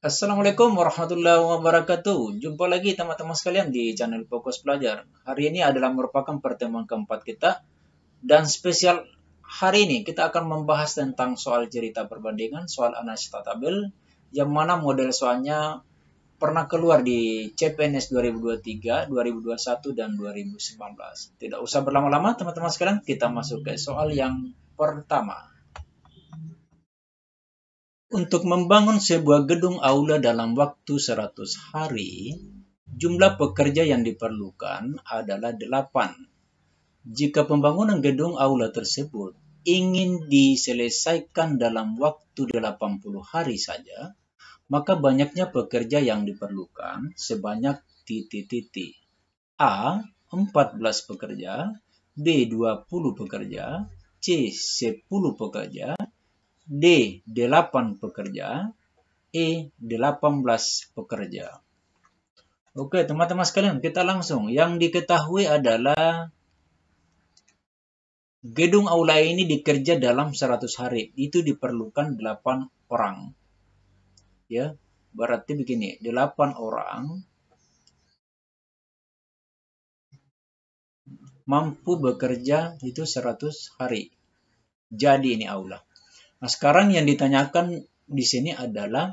Assalamualaikum warahmatullahi wabarakatuh. Jumpa lagi teman-teman sekalian di channel Fokus Pelajar. Hari ini adalah merupakan pertemuan keempat kita dan spesial hari ini kita akan membahas tentang soal cerita perbandingan, soal analisis tabel yang mana model soalnya pernah keluar di CPNS 2023, 2021 dan 2019. Tidak usah berlama-lama teman-teman sekalian, kita masuk ke soal yang pertama. Untuk membangun sebuah gedung aula dalam waktu 100 hari, jumlah pekerja yang diperlukan adalah 8. Jika pembangunan gedung aula tersebut ingin diselesaikan dalam waktu 80 hari saja, maka banyaknya pekerja yang diperlukan sebanyak titik-titik. A. 14 pekerja, B. 20 pekerja, C. 10 pekerja, D 8 pekerja, E 18 pekerja. Oke, teman-teman sekalian, kita langsung. Yang diketahui adalah gedung aula ini dikerja dalam 100 hari. Itu diperlukan 8 orang. Ya, berarti begini, 8 orang mampu bekerja itu 100 hari. Jadi ini aula. Nah, sekarang yang ditanyakan di sini adalah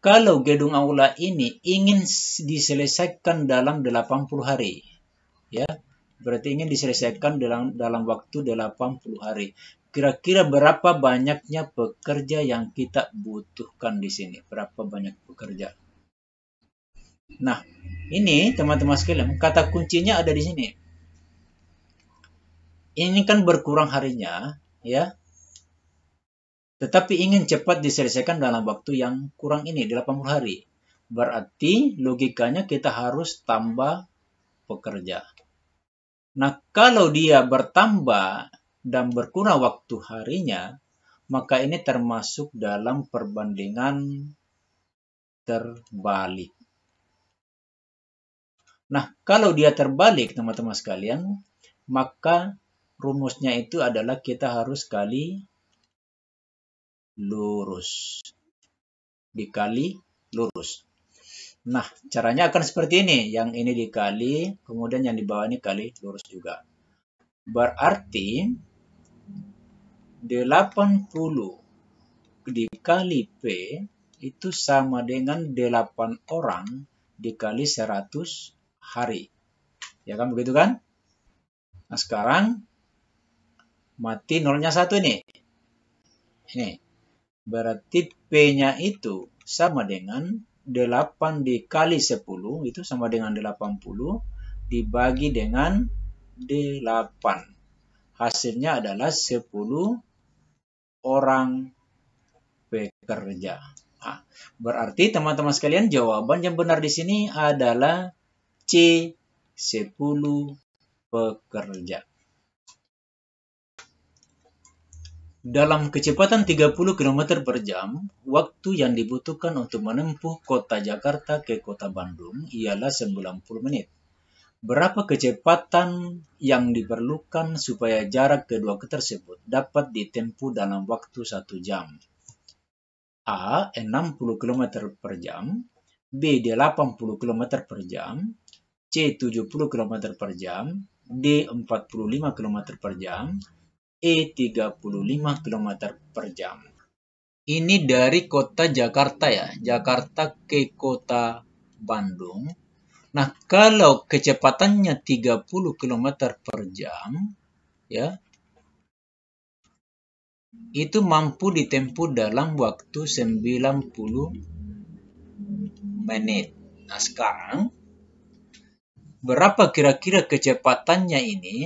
kalau gedung aula ini ingin diselesaikan dalam 80 hari. Ya, berarti ingin diselesaikan dalam dalam waktu 80 hari. Kira-kira berapa banyaknya pekerja yang kita butuhkan di sini? Berapa banyak pekerja? Nah, ini teman-teman sekalian, kata kuncinya ada di sini. Ini kan berkurang harinya, ya tetapi ingin cepat diselesaikan dalam waktu yang kurang ini, 80 hari. Berarti logikanya kita harus tambah pekerja. Nah, kalau dia bertambah dan berkurang waktu harinya, maka ini termasuk dalam perbandingan terbalik. Nah, kalau dia terbalik, teman-teman sekalian, maka rumusnya itu adalah kita harus kali lurus dikali lurus. Nah, caranya akan seperti ini. Yang ini dikali, kemudian yang di bawah ini kali lurus juga. Berarti 80 dikali P itu sama dengan 8 orang dikali 100 hari. Ya kan begitu kan? Nah, sekarang mati nolnya satu nih. Ini Berarti P-nya itu sama dengan 8 dikali 10 itu sama dengan 80 dibagi dengan 8. Hasilnya adalah 10 orang pekerja. Nah, berarti teman-teman sekalian jawaban yang benar di sini adalah C 10 pekerja. Dalam kecepatan 30 km per jam, waktu yang dibutuhkan untuk menempuh kota Jakarta ke kota Bandung ialah 90 menit. Berapa kecepatan yang diperlukan supaya jarak kedua tersebut dapat ditempuh dalam waktu 1 jam? A. 60 km per jam B. 80 km per jam C. 70 km per jam D. 45 km per jam E35 km per jam. Ini dari kota Jakarta ya, Jakarta ke kota Bandung. Nah, kalau kecepatannya 30 km per jam, ya, itu mampu ditempuh dalam waktu 90 menit. Nah, sekarang berapa kira-kira kecepatannya ini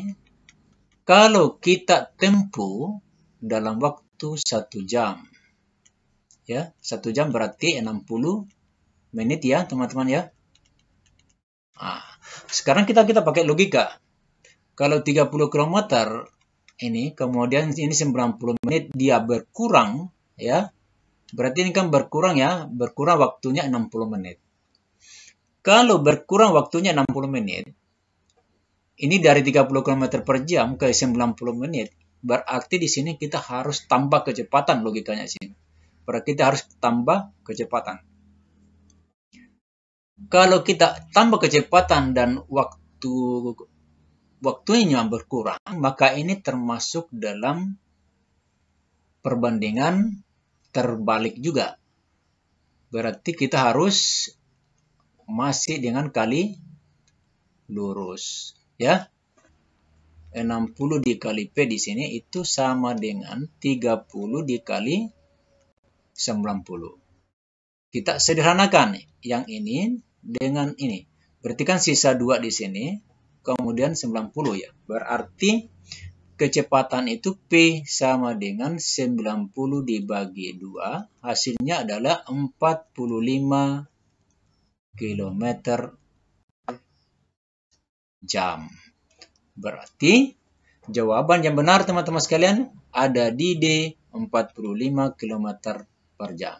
kalau kita tempuh dalam waktu satu jam, ya satu jam berarti 60 menit ya teman-teman ya. Nah, sekarang kita kita pakai logika. Kalau 30 km ini kemudian ini 90 menit dia berkurang ya. Berarti ini kan berkurang ya, berkurang waktunya 60 menit. Kalau berkurang waktunya 60 menit, ini dari 30 km per jam ke 90 menit, berarti di sini kita harus tambah kecepatan logikanya di sini. Berarti kita harus tambah kecepatan. Kalau kita tambah kecepatan dan waktu waktunya berkurang, maka ini termasuk dalam perbandingan terbalik juga. Berarti kita harus masih dengan kali lurus ya. 60 dikali P di sini itu sama dengan 30 dikali 90. Kita sederhanakan yang ini dengan ini. Berarti kan sisa 2 di sini, kemudian 90 ya. Berarti kecepatan itu P sama dengan 90 dibagi 2. Hasilnya adalah 45 km jam. Berarti jawaban yang benar teman-teman sekalian ada di D 45 km per jam.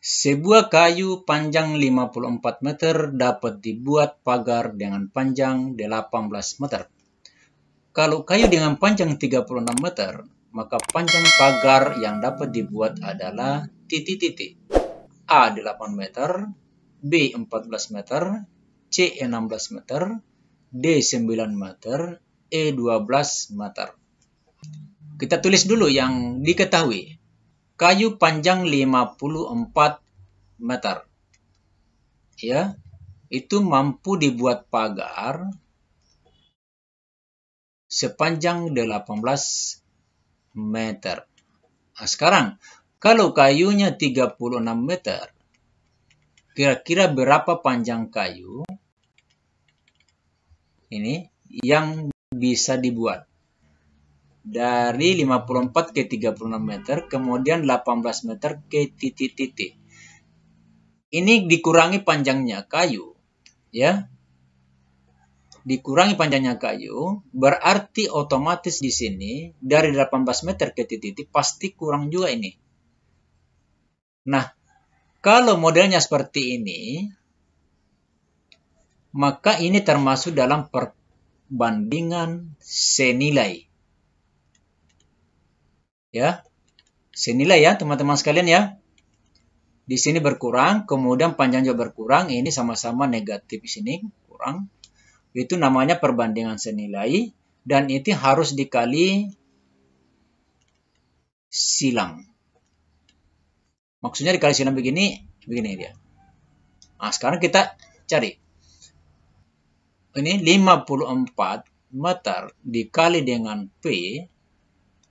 Sebuah kayu panjang 54 meter dapat dibuat pagar dengan panjang 18 meter. Kalau kayu dengan panjang 36 meter, maka panjang pagar yang dapat dibuat adalah titik-titik. A 8 meter, B 14 meter, C 16 meter, D 9 meter, E 12 meter. Kita tulis dulu yang diketahui. Kayu panjang 54 meter. Ya, itu mampu dibuat pagar sepanjang 18 meter. Nah, sekarang, kalau kayunya 36 meter, kira-kira berapa panjang kayu ini yang bisa dibuat dari 54 ke 36 meter kemudian 18 meter ke titik titik ini dikurangi panjangnya kayu ya dikurangi panjangnya kayu berarti otomatis di sini dari 18 meter ke titik titik pasti kurang juga ini nah kalau modelnya seperti ini, maka ini termasuk dalam perbandingan senilai. Ya, senilai ya teman-teman sekalian ya. Di sini berkurang, kemudian panjang juga berkurang, ini sama-sama negatif di sini, kurang. Itu namanya perbandingan senilai, dan itu harus dikali silang. Maksudnya dikali sinar begini, begini dia. Nah, sekarang kita cari. Ini 54 meter dikali dengan P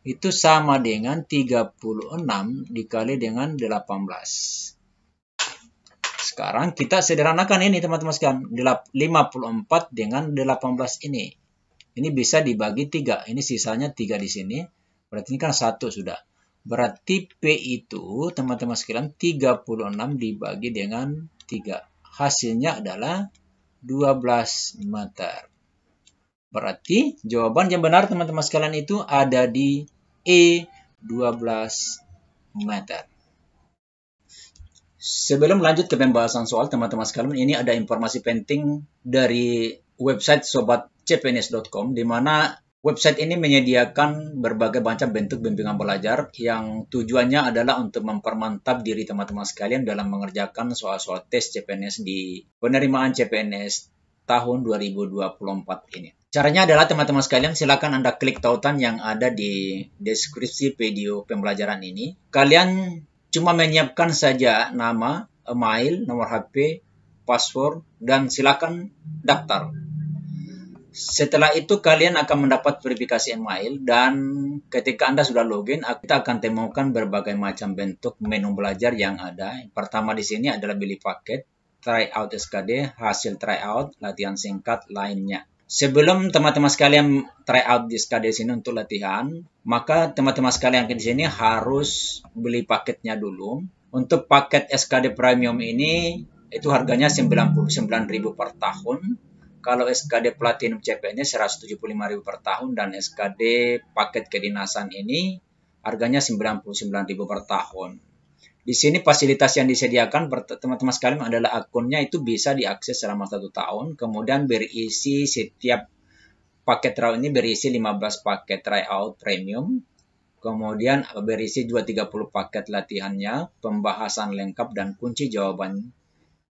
itu sama dengan 36 dikali dengan 18. Sekarang kita sederhanakan ini teman-teman sekalian. 54 dengan 18 ini. Ini bisa dibagi 3. Ini sisanya 3 di sini. Berarti ini kan 1 sudah. Berarti P itu, teman-teman sekalian, 36 dibagi dengan 3. Hasilnya adalah 12 meter. Berarti jawaban yang benar teman-teman sekalian itu ada di E 12 meter. Sebelum lanjut ke pembahasan soal teman-teman sekalian, ini ada informasi penting dari website sobatcpns.com di mana Website ini menyediakan berbagai macam bentuk bimbingan belajar yang tujuannya adalah untuk mempermantap diri teman-teman sekalian dalam mengerjakan soal-soal tes CPNS di penerimaan CPNS tahun 2024 ini. Caranya adalah teman-teman sekalian silakan Anda klik tautan yang ada di deskripsi video pembelajaran ini. Kalian cuma menyiapkan saja nama, email, nomor HP, password, dan silakan daftar. Setelah itu kalian akan mendapat verifikasi email dan ketika Anda sudah login, kita akan temukan berbagai macam bentuk menu belajar yang ada. Yang pertama di sini adalah beli paket, try out SKD, hasil try out, latihan singkat lainnya. Sebelum teman-teman sekalian try di SKD sini untuk latihan, maka teman-teman sekalian di sini harus beli paketnya dulu. Untuk paket SKD Premium ini itu harganya 99.000 per tahun kalau SKD Platinum CPN-nya 175.000 per tahun dan SKD paket kedinasan ini harganya 99.000 per tahun. Di sini fasilitas yang disediakan teman-teman sekalian adalah akunnya itu bisa diakses selama satu tahun, kemudian berisi setiap paket raw ini berisi 15 paket tryout premium, kemudian berisi 230 paket latihannya, pembahasan lengkap dan kunci jawaban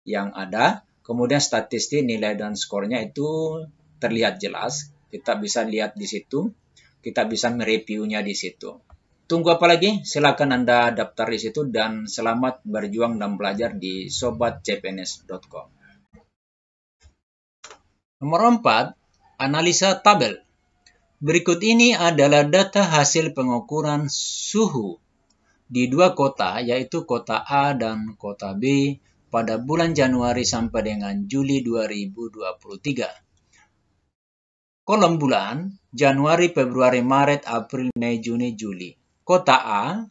yang ada. Kemudian statistik nilai dan skornya itu terlihat jelas. Kita bisa lihat di situ. Kita bisa mereviewnya di situ. Tunggu apa lagi? Silakan Anda daftar di situ dan selamat berjuang dan belajar di sobatcpns.com. Nomor 4, analisa tabel. Berikut ini adalah data hasil pengukuran suhu di dua kota, yaitu kota A dan kota B pada bulan Januari sampai dengan Juli 2023. Kolom bulan Januari, Februari, Maret, April, Mei, Juni, Juli. Kota A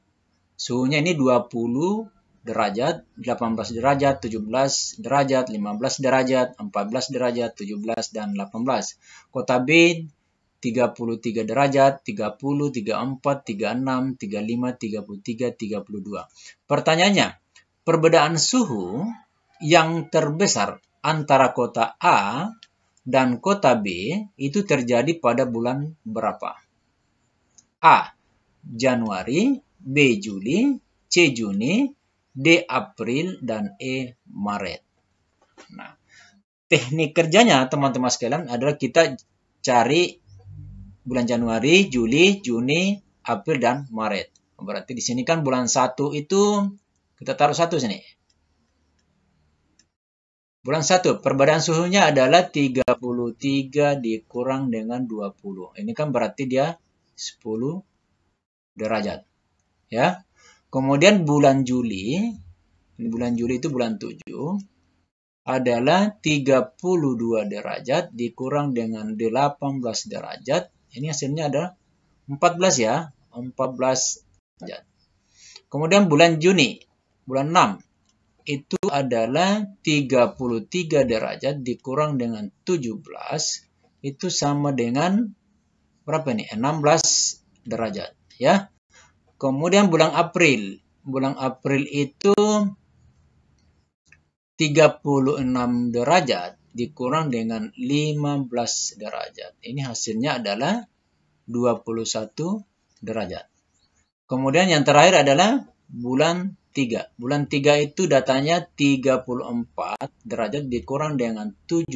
suhunya ini 20 derajat, 18 derajat, 17 derajat, 15 derajat, 14 derajat, 17 dan 18. Kota B 33 derajat, 30, 34, 36, 35, 33, 32. Pertanyaannya, Perbedaan suhu yang terbesar antara kota A dan kota B itu terjadi pada bulan berapa? A. Januari, B. Juli, C. Juni, D. April, dan E. Maret. Nah, teknik kerjanya teman-teman sekalian adalah kita cari bulan Januari, Juli, Juni, April, dan Maret. Berarti di sini kan bulan 1 itu kita taruh satu sini. Bulan 1, perbedaan suhunya adalah 33 dikurang dengan 20. Ini kan berarti dia 10 derajat. Ya. Kemudian bulan Juli, bulan Juli itu bulan 7, adalah 32 derajat dikurang dengan 18 derajat. Ini hasilnya ada 14 ya, 14 derajat. Kemudian bulan Juni, bulan 6 itu adalah 33 derajat dikurang dengan 17 itu sama dengan berapa nih 16 derajat ya kemudian bulan April bulan April itu 36 derajat dikurang dengan 15 derajat. Ini hasilnya adalah 21 derajat. Kemudian yang terakhir adalah bulan 3. Bulan 3 itu datanya 34 derajat dikurang dengan 17.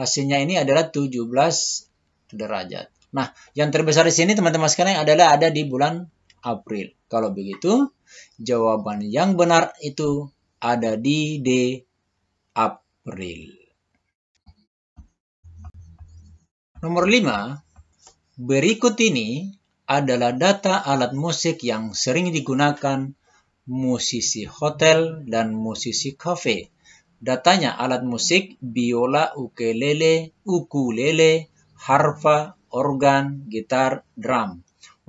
Hasilnya ini adalah 17 derajat. Nah, yang terbesar di sini teman-teman sekalian adalah ada di bulan April. Kalau begitu, jawaban yang benar itu ada di D. April. Nomor 5, berikut ini adalah data alat musik yang sering digunakan musisi hotel, dan musisi kafe. Datanya alat musik, biola, ukulele, ukulele, harfa, organ, gitar, drum.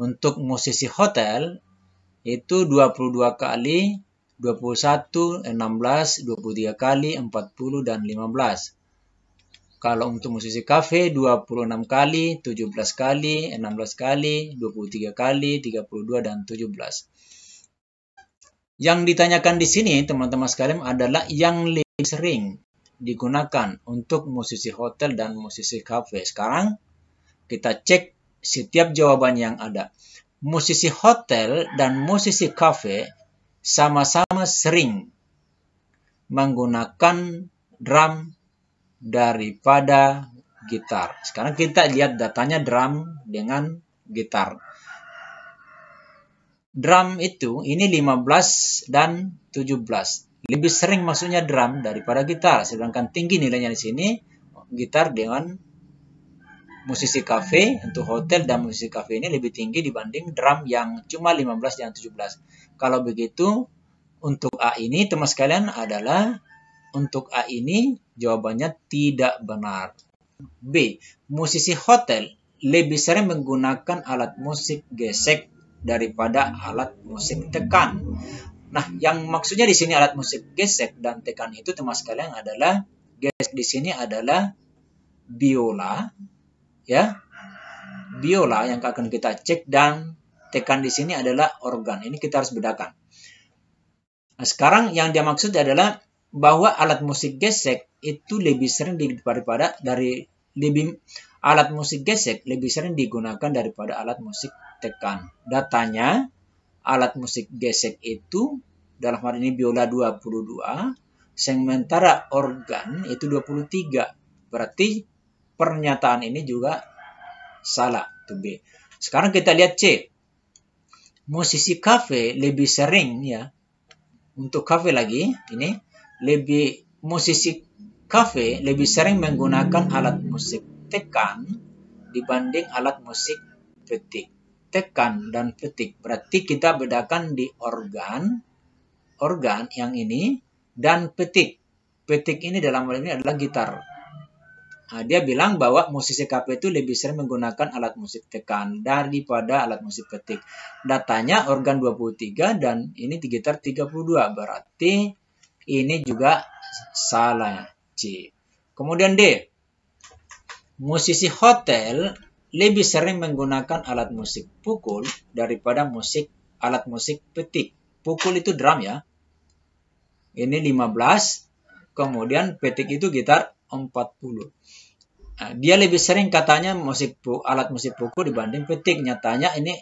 Untuk musisi hotel itu 22 kali 21, 16, 23 kali 40 dan 15. Kalau untuk musisi kafe 26 kali, 17 kali, 16 kali, 23 kali, 32 dan 17. Yang ditanyakan di sini teman-teman sekalian adalah yang lebih sering digunakan untuk musisi hotel dan musisi kafe. Sekarang kita cek setiap jawaban yang ada. Musisi hotel dan musisi kafe sama-sama sering menggunakan drum daripada gitar. Sekarang kita lihat datanya drum dengan gitar drum itu ini 15 dan 17. Lebih sering maksudnya drum daripada gitar. Sedangkan tinggi nilainya di sini gitar dengan musisi kafe untuk hotel dan musisi kafe ini lebih tinggi dibanding drum yang cuma 15 dan 17. Kalau begitu untuk A ini teman sekalian adalah untuk A ini jawabannya tidak benar. B. Musisi hotel lebih sering menggunakan alat musik gesek daripada alat musik tekan. Nah, yang maksudnya di sini alat musik gesek dan tekan itu teman sekalian adalah gesek di sini adalah biola ya. Biola yang akan kita cek dan tekan di sini adalah organ. Ini kita harus bedakan. Nah, sekarang yang dia maksud adalah bahwa alat musik gesek itu lebih sering daripada dari lebih alat musik gesek lebih sering digunakan daripada alat musik Tekan Datanya, alat musik gesek itu dalam hal ini biola 22, sementara organ itu 23. Berarti pernyataan ini juga salah. To be. Sekarang kita lihat C. Musisi kafe lebih sering ya untuk kafe lagi ini lebih musisi kafe lebih sering menggunakan alat musik tekan dibanding alat musik petik tekan dan petik. Berarti kita bedakan di organ, organ yang ini, dan petik. Petik ini dalam hal ini adalah gitar. Nah, dia bilang bahwa musisi KP itu lebih sering menggunakan alat musik tekan daripada alat musik petik. Datanya organ 23 dan ini gitar 32. Berarti ini juga salah C. Kemudian D. Musisi hotel lebih sering menggunakan alat musik pukul daripada musik alat musik petik. Pukul itu drum ya. Ini 15, kemudian petik itu gitar 40. Nah, dia lebih sering katanya musik alat musik pukul dibanding petik. Nyatanya ini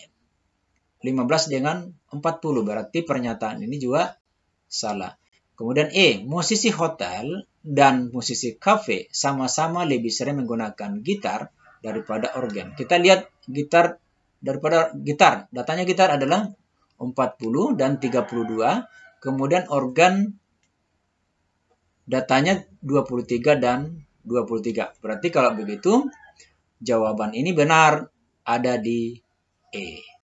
15 dengan 40, berarti pernyataan ini juga salah. Kemudian E, musisi hotel dan musisi kafe sama-sama lebih sering menggunakan gitar daripada organ. Kita lihat gitar daripada gitar. Datanya gitar adalah 40 dan 32. Kemudian organ datanya 23 dan 23. Berarti kalau begitu jawaban ini benar ada di E.